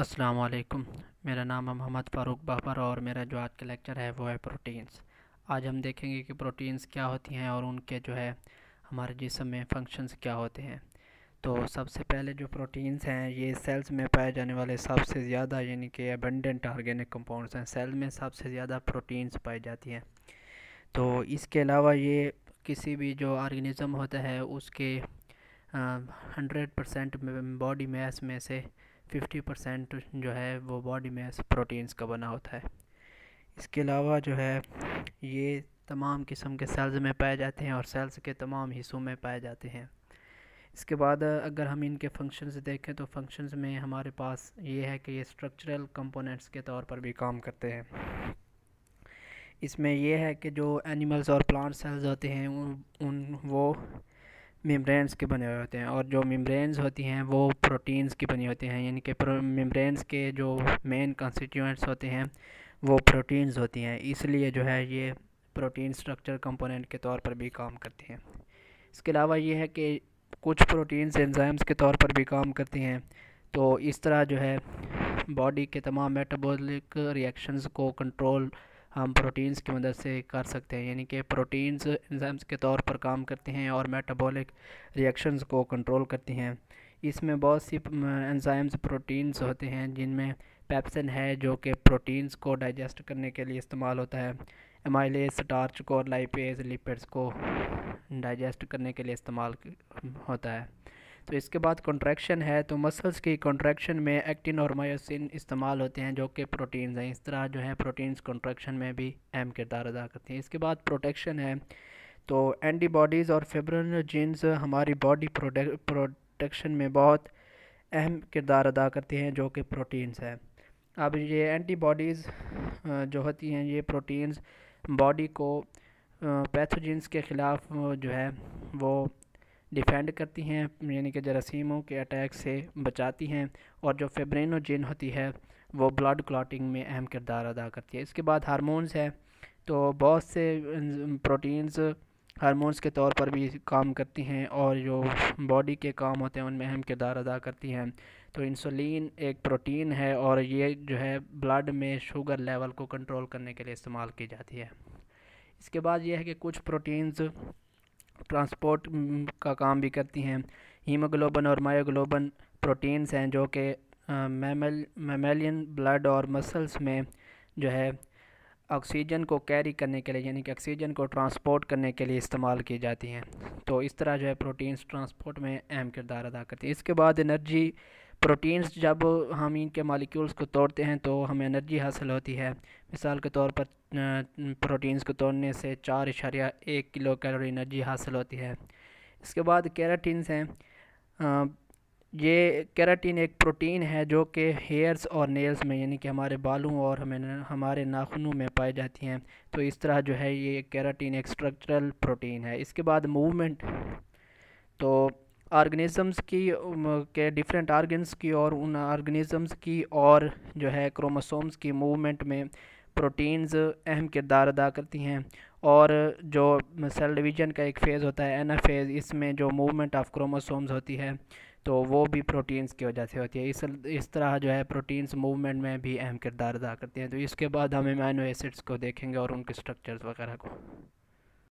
السلام علیکم میرا نام محمد فاروق بابر اور میرا جو آج کا لیکچر ہے وہ ہے پروٹینز آج ہم دیکھیں گے کہ پروٹینز کیا ہوتی ہیں اور ان کے جو ہے ہمارے جسم میں فنکشنز کیا ہوتے ہیں تو سب سے پہلے جو پروٹینز ہیں یہ سیلز میں پائے جانے والے سب سے زیادہ یعنی کہ ابنڈنٹ آرگینک کمپاؤنڈس ہیں سیل میں سب سے زیادہ پروٹینز پائی جاتی ہیں تو اس کے علاوہ یہ کسی بھی جو آرگینزم ہوتا ہے اس کے ہنڈریڈ پرسینٹ باڈی میس میں سے ففٹی پرسینٹ جو ہے وہ باڈی میں پروٹینس کا بنا ہوتا ہے اس کے علاوہ جو ہے یہ تمام قسم کے سیلز میں پائے جاتے ہیں اور سیلز کے تمام حصوں میں پائے جاتے ہیں اس کے بعد اگر ہم ان کے فنکشنز دیکھیں تو فنکشنز میں ہمارے پاس یہ ہے کہ یہ اسٹرکچرل کمپوننٹس کے طور پر بھی کام کرتے ہیں اس میں یہ ہے کہ جو اینیملز اور پلانٹ سیلز ہوتے ہیں ان وہ ممبرینس کے بنے ہوئے ہوتے ہیں اور جو ممبرینز ہوتی ہیں وہ پروٹینز کی بنی ہوتی ہیں یعنی کہ ممبرینز ممبرینس کے جو مین کانسٹیٹیوئنٹس ہوتے ہیں وہ پروٹینز ہوتی ہیں اس لیے جو ہے یہ پروٹین سٹرکچر کمپوننٹ کے طور پر بھی کام کرتی ہیں اس کے علاوہ یہ ہے کہ کچھ پروٹینز انزائمز کے طور پر بھی کام کرتی ہیں تو اس طرح جو ہے باڈی کے تمام میٹابولک ریئیکشنز کو کنٹرول ہم پروٹینز کی مدد سے کر سکتے ہیں یعنی کہ پروٹینز انزائمز کے طور پر کام کرتے ہیں اور میٹابولک ریئیکشنز کو کنٹرول کرتے ہیں اس میں بہت سی انزائمز پروٹینز ہوتے ہیں جن میں پیپسن ہے جو کہ پروٹینز کو ڈائجسٹ کرنے کے لیے استعمال ہوتا ہے امائلیز سٹارچ کو اور لائپیز لپڈز کو ڈائجسٹ کرنے کے لیے استعمال ہوتا ہے تو اس کے بعد کنٹریکشن ہے تو مسلس کی کنٹریکشن میں ایکٹین مایوسین استعمال ہوتے ہیں جو کہ پروٹینز ہیں اس طرح جو ہے پروٹینز کنٹریکشن میں بھی اہم کردار ادا کرتے ہیں اس کے بعد پروٹیکشن ہے تو اینٹی باڈیز اور فیبرن جینز ہماری باڈی پروٹیکشن میں بہت اہم کردار ادا کرتے ہیں جو کہ پروٹینز ہیں اب یہ اینٹی باڈیز جو ہوتی ہیں یہ پروٹینز باڈی کو پیتھوجینس کے خلاف جو ہے وہ ڈیفینڈ کرتی ہیں یعنی کہ جراثیموں کے اٹیک سے بچاتی ہیں اور جو فیبرینوجین ہوتی ہے وہ بلڈ کلاٹنگ میں اہم کردار ادا کرتی ہے اس کے بعد ہارمونز ہے تو بہت سے پروٹینز ہارمونز کے طور پر بھی کام کرتی ہیں اور جو باڈی کے کام ہوتے ہیں ان میں اہم کردار ادا کرتی ہیں تو انسولین ایک پروٹین ہے اور یہ جو ہے بلڈ میں شوگر لیول کو کنٹرول کرنے کے لیے استعمال کی جاتی ہے اس کے بعد یہ ہے کہ کچھ پروٹینز ٹرانسپورٹ کا کام بھی کرتی ہیں ہیموگلوبن اور مایوگلوبن پروٹینس ہیں جو کہ میملین بلڈ اور مسلس میں جو ہے آکسیجن کو کیری کرنے کے لیے یعنی کہ آکسیجن کو ٹرانسپورٹ کرنے کے لیے استعمال کی جاتی ہیں تو اس طرح جو ہے پروٹینز ٹرانسپورٹ میں اہم کردار ادا کرتی ہیں اس کے بعد انرجی پروٹینز جب ہم ان کے مالیکیولز کو توڑتے ہیں تو ہمیں انرجی حاصل ہوتی ہے مثال کے طور پر پروٹینز کو توڑنے سے چار اشاریہ ایک کلو کیلوری انرجی حاصل ہوتی ہے اس کے بعد کیراٹینز ہیں یہ کیراٹین ایک پروٹین ہے جو کہ ہیئرز اور نیلز میں یعنی کہ ہمارے بالوں اور ہمیں ہمارے ناخنوں میں پائی جاتی ہیں تو اس طرح جو ہے یہ کیراٹین ایک سٹرکچرل پروٹین ہے اس کے بعد موومنٹ تو آرگنیزمز کی کے ڈیفرنٹ آرگنز کی اور ان آرگنیزمز کی اور جو ہے کروموسومز کی موومنٹ میں پروٹینز اہم کردار ادا کرتی ہیں اور جو سیل ڈویژن کا ایک فیز ہوتا ہے این فیز اس میں جو موومنٹ آف کروموسومز ہوتی ہے تو وہ بھی پروٹینز کی وجہ سے ہوتی ہے اس طرح جو ہے پروٹینز موومنٹ میں بھی اہم کردار ادا کرتے ہیں تو اس کے بعد ہم امینو ایسڈس کو دیکھیں گے اور ان کے سٹرکچرز وغیرہ کو